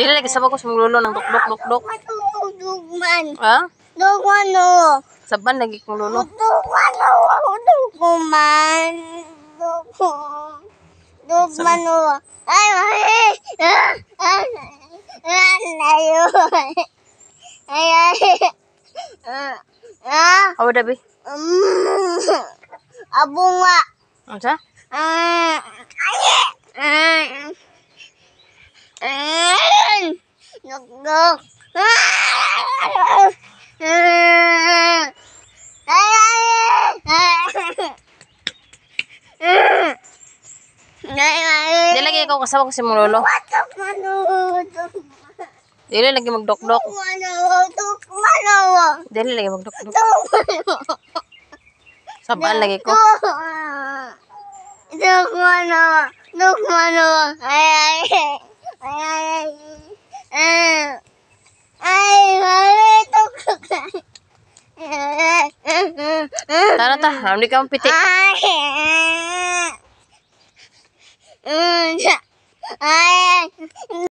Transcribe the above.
Dili lagi sabag ko sumulo ng dok dok dok dok. Dugman. Ha? Dugman no. Saban lagi kong lulo. Dugman no. Dugman. Dugman no. Ay, ay, ay, ay, ay, ay, ay, Ah. Apa dah bi? Hmm. Abunga. Apa? Ah. Go. lagi ko kasama ko si Mololo. Dili lagi magdokdok. Dili lagi magdokdok. Sabaan lagi ko. Dok mano. Dok mano. Ay ay. Ay ay. Tara ta, hamli ka ang piti. Ay!